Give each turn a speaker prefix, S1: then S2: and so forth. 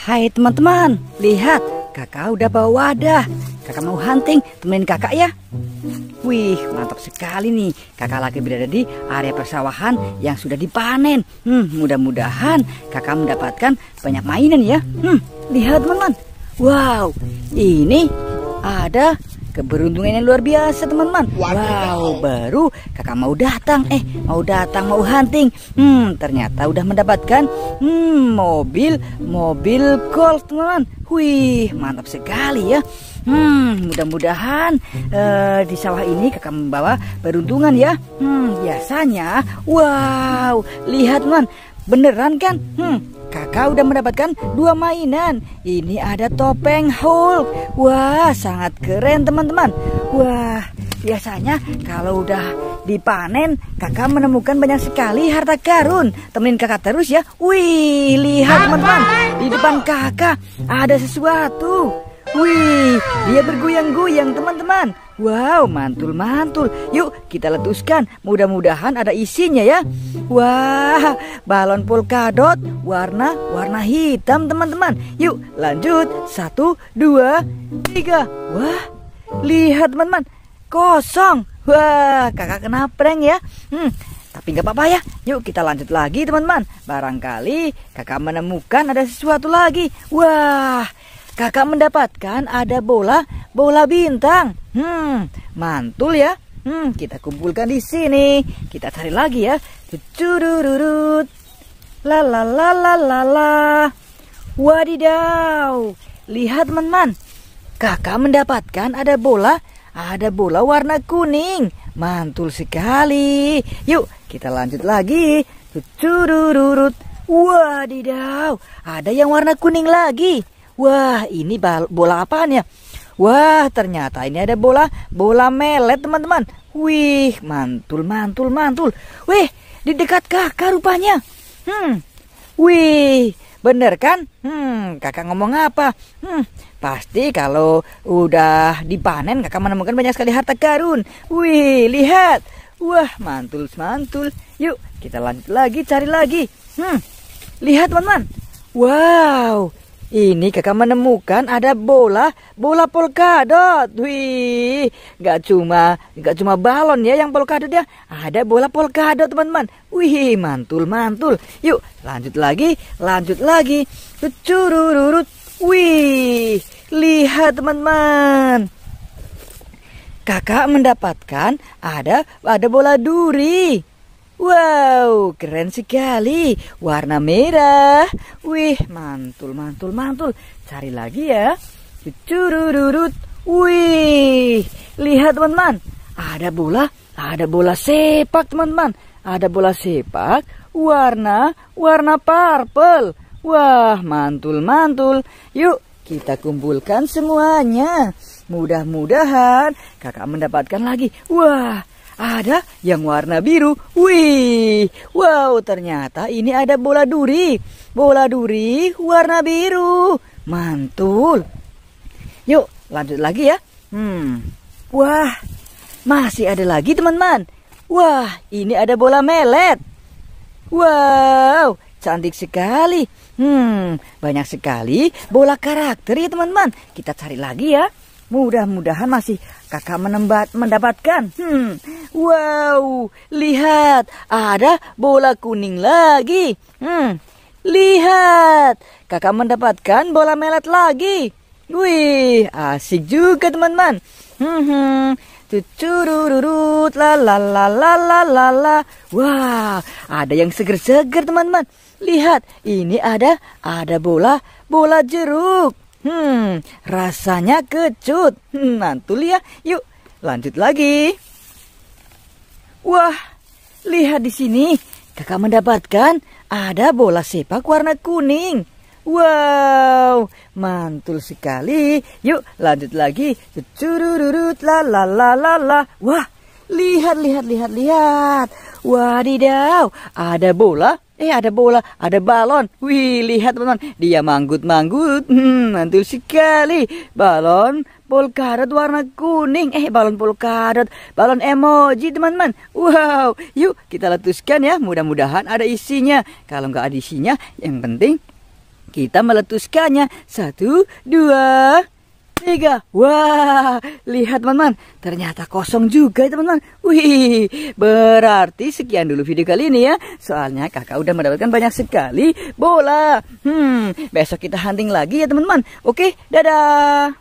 S1: Hai teman-teman, lihat kakak udah bawa wadah. Kakak mau hunting, temenin kakak ya. Wih, mantap sekali nih. Kakak lagi berada di area persawahan yang sudah dipanen. Hmm, mudah-mudahan kakak mendapatkan banyak mainan ya. Hmm, lihat teman-teman. Wow, ini ada yang luar biasa teman-teman. Wow, baru kakak mau datang. Eh, mau datang mau hunting. Hmm, ternyata udah mendapatkan hmm mobil mobil golf teman-teman. Wih, mantap sekali ya. Hmm, mudah-mudahan uh, di sawah ini kakak membawa beruntungan ya. Hmm, biasanya, wow, lihat teman beneran kan? Hmm, Kakak udah mendapatkan dua mainan. Ini ada topeng Hulk. Wah, sangat keren teman-teman. Wah, biasanya kalau udah dipanen, kakak menemukan banyak sekali harta karun. Temenin kakak terus ya. Wih, lihat teman-teman. Di depan kakak ada sesuatu. Wih, dia bergoyang-goyang teman-teman. Wow, mantul-mantul. Yuk, kita letuskan. Mudah-mudahan ada isinya ya. Wah, balon polkadot warna warna hitam teman-teman. Yuk, lanjut. Satu, dua, tiga. Wah, lihat teman-teman. Kosong. Wah, kakak kena prank ya. Hmm, tapi nggak apa-apa ya. Yuk kita lanjut lagi teman-teman. Barangkali kakak menemukan ada sesuatu lagi. Wah, Kakak mendapatkan ada bola, bola bintang. Hmm, mantul ya. Hmm, kita kumpulkan di sini. Kita cari lagi ya. Cucururut. La la la la la la. Wadidaw. Lihat teman-teman. Kakak mendapatkan ada bola, ada bola warna kuning. Mantul sekali. Yuk, kita lanjut lagi. Cucururut. Wadidaw, ada yang warna kuning lagi. Wah, ini bola apaan ya? Wah, ternyata ini ada bola, bola melet, teman-teman. Wih, mantul, mantul, mantul. Wih, di dekat kakak rupanya. Hmm. Wih, bener kan? Hmm, kakak ngomong apa? Hmm, pasti kalau udah dipanen kakak menemukan banyak sekali harta karun. Wih, lihat. Wah, mantul, mantul. Yuk, kita lanjut lagi, cari lagi. Hmm, lihat teman-teman. Wow, ini kakak menemukan ada bola, bola polkadot. Wih, gak cuma nggak cuma balon ya yang polkadot ya, ada bola polkadot teman-teman. Wih, mantul mantul. Yuk, lanjut lagi, lanjut lagi. Curururut. Wih, lihat teman-teman. Kakak mendapatkan ada ada bola duri. Wow, keren sekali. Warna merah. Wih, mantul, mantul, mantul. Cari lagi ya. Curururut. Wih, lihat teman-teman. Ada bola, ada bola sepak teman-teman. Ada bola sepak, warna, warna purple. Wah, mantul, mantul. Yuk, kita kumpulkan semuanya. Mudah-mudahan kakak mendapatkan lagi. Wah, ada yang warna biru. Wih, wow ternyata ini ada bola duri. Bola duri warna biru. Mantul. Yuk, lanjut lagi ya. Hmm. Wah, masih ada lagi teman-teman. Wah, ini ada bola melet. Wow, cantik sekali. Hmm, banyak sekali bola karakter ya teman-teman. Kita cari lagi ya. Mudah-mudahan masih kakak menembat, mendapatkan. Hmm, wow, lihat ada bola kuning lagi. Hmm, lihat kakak mendapatkan bola melet lagi. Wih, asik juga teman-teman. Hmm, hmm. Cucurururut la la la la la la la. Wah, wow, ada yang seger-seger teman-teman. Lihat, ini ada ada bola bola jeruk. Hmm, rasanya kecut. Nanti hmm, ya, yuk lanjut lagi. Wah, lihat di sini. Kakak mendapatkan ada bola sepak warna kuning. Wow, mantul sekali. Yuk, lanjut lagi. Cururut la la la la la. Wah, lihat lihat lihat lihat. Wadidaw, ada bola Eh ada bola, ada balon. Wih lihat teman-teman, dia manggut-manggut. Hmm, mantul sekali. Balon polkadot warna kuning. Eh balon polkadot, balon emoji teman-teman. Wow, yuk kita letuskan ya. Mudah-mudahan ada isinya. Kalau nggak ada isinya, yang penting kita meletuskannya. Satu, dua, tiga. Wah, lihat teman-teman, ternyata kosong juga teman-teman. Wih, berarti sekian dulu video kali ini ya. Soalnya kakak udah mendapatkan banyak sekali bola. Hmm, besok kita hunting lagi ya teman-teman. Oke, dadah.